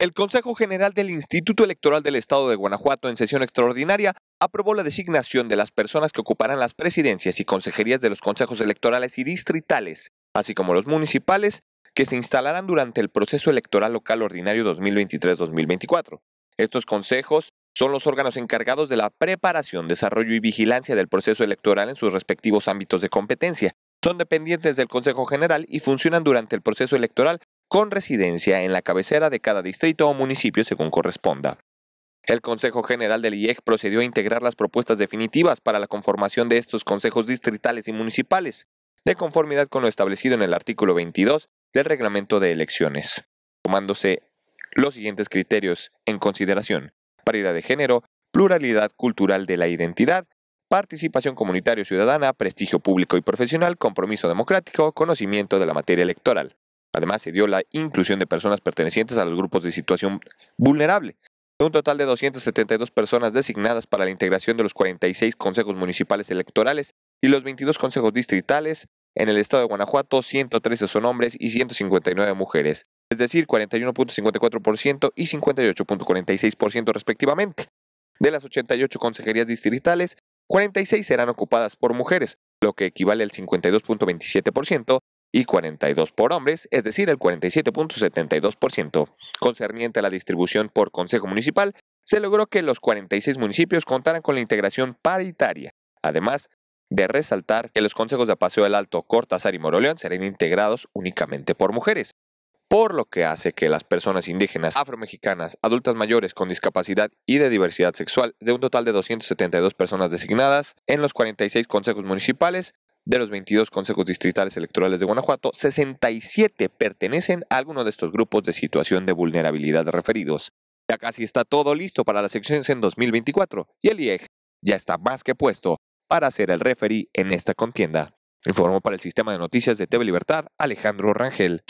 El Consejo General del Instituto Electoral del Estado de Guanajuato, en sesión extraordinaria, aprobó la designación de las personas que ocuparán las presidencias y consejerías de los consejos electorales y distritales, así como los municipales, que se instalarán durante el proceso electoral local ordinario 2023-2024. Estos consejos son los órganos encargados de la preparación, desarrollo y vigilancia del proceso electoral en sus respectivos ámbitos de competencia. Son dependientes del Consejo General y funcionan durante el proceso electoral con residencia en la cabecera de cada distrito o municipio según corresponda. El Consejo General del IEG procedió a integrar las propuestas definitivas para la conformación de estos consejos distritales y municipales, de conformidad con lo establecido en el artículo 22 del reglamento de elecciones, tomándose los siguientes criterios en consideración. Paridad de género, pluralidad cultural de la identidad, participación comunitaria ciudadana, prestigio público y profesional, compromiso democrático, conocimiento de la materia electoral. Además, se dio la inclusión de personas pertenecientes a los grupos de situación vulnerable. un total de 272 personas designadas para la integración de los 46 consejos municipales electorales y los 22 consejos distritales, en el estado de Guanajuato 113 son hombres y 159 mujeres, es decir, 41.54% y 58.46% respectivamente. De las 88 consejerías distritales, 46 serán ocupadas por mujeres, lo que equivale al 52.27%, y 42 por hombres, es decir, el 47.72%. Concerniente a la distribución por Consejo Municipal, se logró que los 46 municipios contaran con la integración paritaria. Además, de resaltar que los consejos de Paseo del Alto, Cortázar y Moroleón serán integrados únicamente por mujeres, por lo que hace que las personas indígenas, afromexicanas, adultas mayores con discapacidad y de diversidad sexual, de un total de 272 personas designadas en los 46 consejos municipales, de los 22 consejos distritales electorales de Guanajuato, 67 pertenecen a alguno de estos grupos de situación de vulnerabilidad referidos. Ya casi está todo listo para las elecciones en 2024 y el IEG ya está más que puesto para ser el referí en esta contienda. Informó para el Sistema de Noticias de TV Libertad Alejandro Rangel.